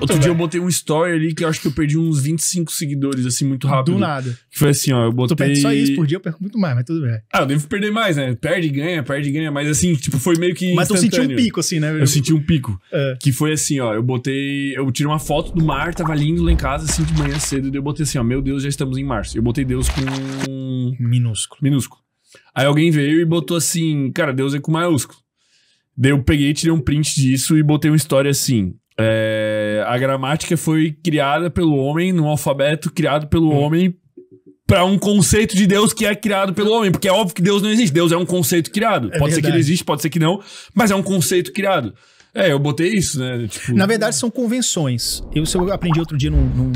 Outro então, dia eu botei um story ali que eu acho que eu perdi uns 25 seguidores, assim, muito rápido. Do nada. Que foi assim, ó, eu botei... Tu perde só isso por dia, eu perco muito mais, mas tudo bem. Ah, eu devo perder mais, né? Perde e ganha, perde e ganha, mas assim, tipo, foi meio que Mas tu sentiu um pico, assim, né? Eu senti um pico. É. Que foi assim, ó, eu botei... Eu tirei uma foto do mar, tava lindo lá em casa, assim, de manhã cedo, e eu botei assim, ó, meu Deus, já estamos em março. Eu botei Deus com... Minúsculo. Minúsculo. Aí alguém veio e botou assim, cara, Deus é com maiúsculo. Daí eu peguei, tirei um print disso e botei uma história assim. É, a gramática foi criada pelo homem, num alfabeto criado pelo hum. homem, para um conceito de Deus que é criado pelo homem. Porque é óbvio que Deus não existe. Deus é um conceito criado. É pode verdade. ser que ele existe, pode ser que não, mas é um conceito criado. É, eu botei isso, né? Tipo... Na verdade, são convenções. Eu, eu aprendi outro dia num, num,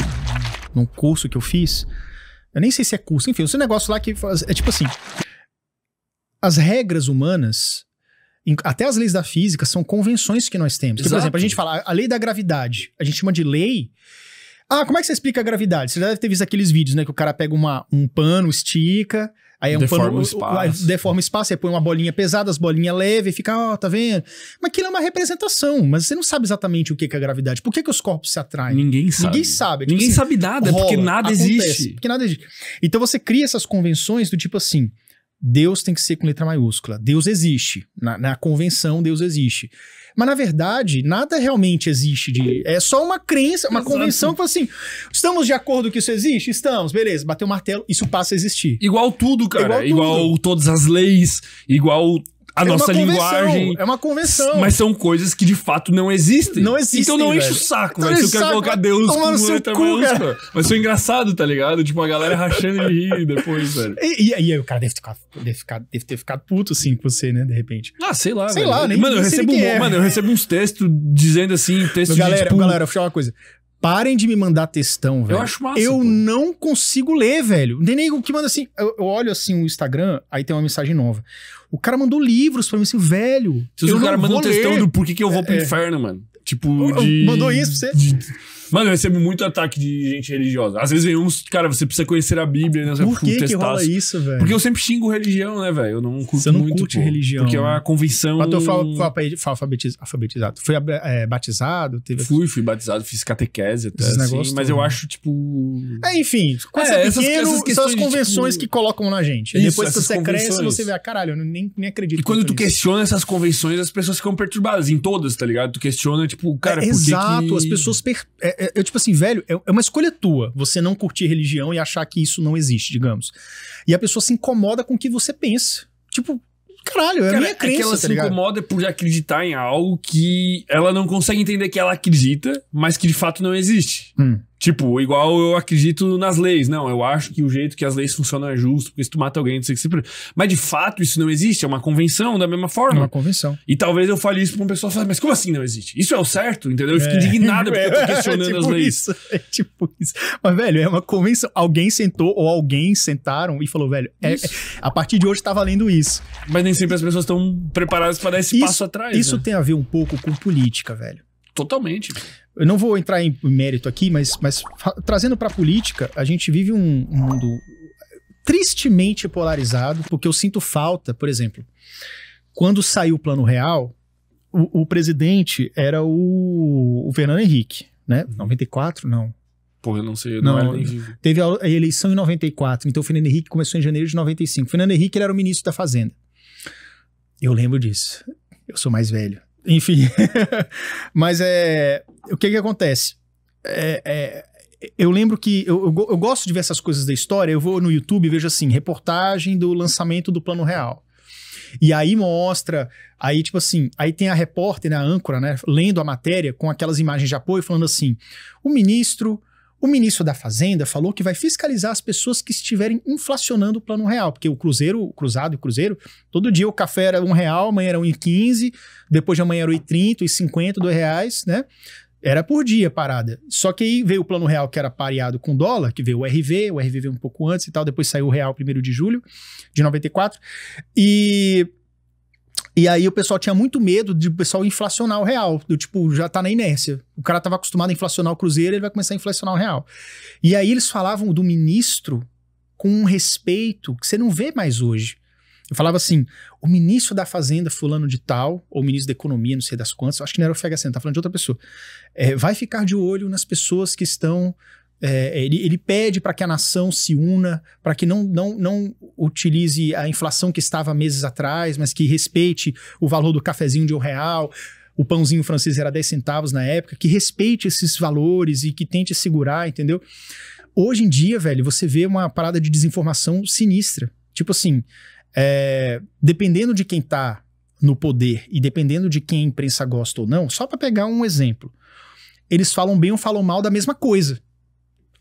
num, curso que eu fiz. Eu nem sei se é curso, enfim, esse é negócio lá que faz, é tipo assim. As regras humanas até as leis da física são convenções que nós temos. por exemplo, a gente fala a lei da gravidade, a gente chama de lei. Ah, como é que você explica a gravidade? Você já deve ter visto aqueles vídeos, né? Que o cara pega uma, um pano, estica, Aí é um deforma pano, o espaço. Deforma o espaço, aí põe uma bolinha pesada, as bolinhas leves, e fica, ó, oh, tá vendo? Mas aquilo é uma representação, mas você não sabe exatamente o que é a gravidade. Por que, que os corpos se atraem? Ninguém sabe. Ninguém sabe. tipo Ninguém assim, sabe nada, rola, é porque nada acontece, existe. Porque nada existe. Então você cria essas convenções do tipo assim, Deus tem que ser com letra maiúscula. Deus existe. Na, na, convenção, Deus existe. Mas, na verdade, nada realmente existe. De, é só uma crença, uma Exato. convenção que fala assim: estamos de acordo que isso existe? Estamos, beleza, bateu o martelo, isso passa a existir. Igual tudo, cara. Igual, tudo. igual todas as leis, igual a é nossa linguagem. É uma convenção. Mas são coisas que de fato não existem. Não existem. Então não enche o saco, então velho. Se eu quero colocar Deus com uma letra cu, Mas sou engraçado, tá ligado? Tipo, a galera rachando de rir depois, velho. E, e, aí o cara deve, ficar, deve, ficar, deve ter ficado puto assim com você, né? De repente. Ah, sei lá, sei velho. Lá, nem, mano, eu recebo um, é. mano, eu recebo uns textos dizendo assim, textos de galera, tipo... galera, vou falar uma coisa. Parem de me mandar textão, velho. Eu acho massa. Eu pô. não consigo ler, velho. Não tem nem o que manda assim. Eu, eu, olho assim o Instagram, aí tem uma mensagem nova. O cara mandou livros pra mim assim, velho. Se o cara manda um textão do por que, que eu vou pro é, inferno, mano. Tipo, de... Mandou isso pra você? De... Mano, eu recebo muito ataque de gente religiosa. Às vezes vem uns, cara, você precisa conhecer a Bíblia, né? Você Por que, que rola isso, velho? Porque eu sempre xingo religião, né, velho? Eu não curto você não muito. Curte pô, religião. Porque é uma né? convenção. Mas tu foi alfabetizado. Foi é, batizado? Teve... Fui, fui batizado, fiz catequese até. Esses assim, negócios, mas eu né? acho, tipo. É, enfim, quais é, é pequeno, essas, essas são as convenções tipo... que colocam na gente. Isso, depois que você cresce, você vê, ah, caralho, eu nem, nem acredito. E quando tu questiona essas convenções, as pessoas ficam perturbadas em todas, tá ligado? Tu questiona, tipo, cara, é, por Exato, as pessoas. Per... É, é eu, é, é, tipo assim, velho, é, é uma escolha tua você não curtir religião e achar que isso não existe, digamos. E a pessoa se incomoda com o que você pensa. Tipo, caralho, é Cara, a minha crença. É que ela tá se incomoda por acreditar em algo que ela não consegue entender que ela acredita, mas que de fato não existe. Hum. Tipo, igual eu acredito nas leis. Não, eu acho que o jeito que as leis funcionam é justo, porque se tu mata alguém, não sei o que se... Mas de fato isso não existe, é uma convenção da mesma forma. É uma convenção. E talvez eu fale isso pra um pessoa e fale, mas como assim não existe? Isso é o certo, entendeu? Eu fico é. indignado porque eu tô é, questionando é tipo as leis. Isso, é tipo isso. Mas, velho, é uma convenção. Alguém sentou ou alguém sentaram e falou, velho, é, é a partir de hoje tá valendo isso. Mas nem sempre as pessoas estão preparadas para dar esse isso, passo atrás. Isso né? tem a ver um pouco com política, velho. Totalmente. Eu não vou entrar em mérito aqui, mas, mas trazendo para a política, a gente vive um, um mundo tristemente polarizado, porque eu sinto falta, por exemplo, quando saiu o Plano Real, o, o presidente era o, o, Fernando Henrique, né? 94, uhum. não. Pô, eu não sei, eu não, não Teve a, a, eleição em 94, então o Fernando Henrique começou em janeiro de 95. O Fernando Henrique ele era o ministro da Fazenda. Eu lembro disso. Eu sou mais velho. Enfim. Mas é. O que que acontece? É, é, eu lembro que eu, eu, eu, gosto de ver essas coisas da história. Eu vou no YouTube e vejo assim: reportagem do lançamento do Plano Real. E aí mostra, aí tipo assim, aí tem a repórter, né, a âncora, né, lendo a matéria com aquelas imagens de apoio, falando assim: o ministro o ministro da Fazenda falou que vai fiscalizar as pessoas que estiverem inflacionando o plano real, porque o Cruzeiro, o Cruzado e o Cruzeiro, todo dia o café era um real, amanhã era um e quinze, depois de amanhã era um e trinta, e cinquenta, dois reais, né? Era por dia parada. Só que aí veio o plano real que era pareado com dólar, que veio o RV, o RV veio um pouco antes e tal, depois saiu o real primeiro de julho de 94. E e aí o pessoal tinha muito medo de o pessoal inflacionar o real. Do tipo, já tá na inércia. O cara tava acostumado a inflacionar o Cruzeiro, ele vai começar a inflacionar o real. E aí eles falavam do ministro com um respeito que você não vê mais hoje. Eu falava assim: o ministro da Fazenda, fulano de tal, ou ministro da Economia, não sei das quantas, acho que não era o FHC, não, tá falando de outra pessoa. É, vai ficar de olho nas pessoas que estão é, ele, ele, pede para que a nação se una, para que não, não, não utilize a inflação que estava meses atrás, mas que respeite o valor do cafezinho de um real. O pãozinho francês era 10 centavos na época, que respeite esses valores e que tente segurar, entendeu? Hoje em dia, velho, você vê uma parada de desinformação sinistra. Tipo assim, é, dependendo de quem tá no poder e dependendo de quem a imprensa gosta ou não, só para pegar um exemplo, eles falam bem ou falam mal da mesma coisa.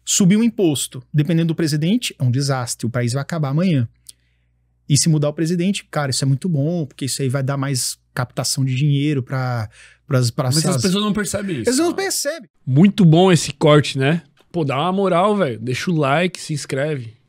Subir o imposto, dependendo do presidente, é um desastre, o país vai acabar amanhã. E se mudar o presidente, cara, isso é muito bom, porque isso aí vai dar mais captação de dinheiro para as. Mas as pessoas não percebem isso. Eles não percebem. Muito bom esse corte, né? Pô, dá uma moral, velho. Deixa o like, se inscreve.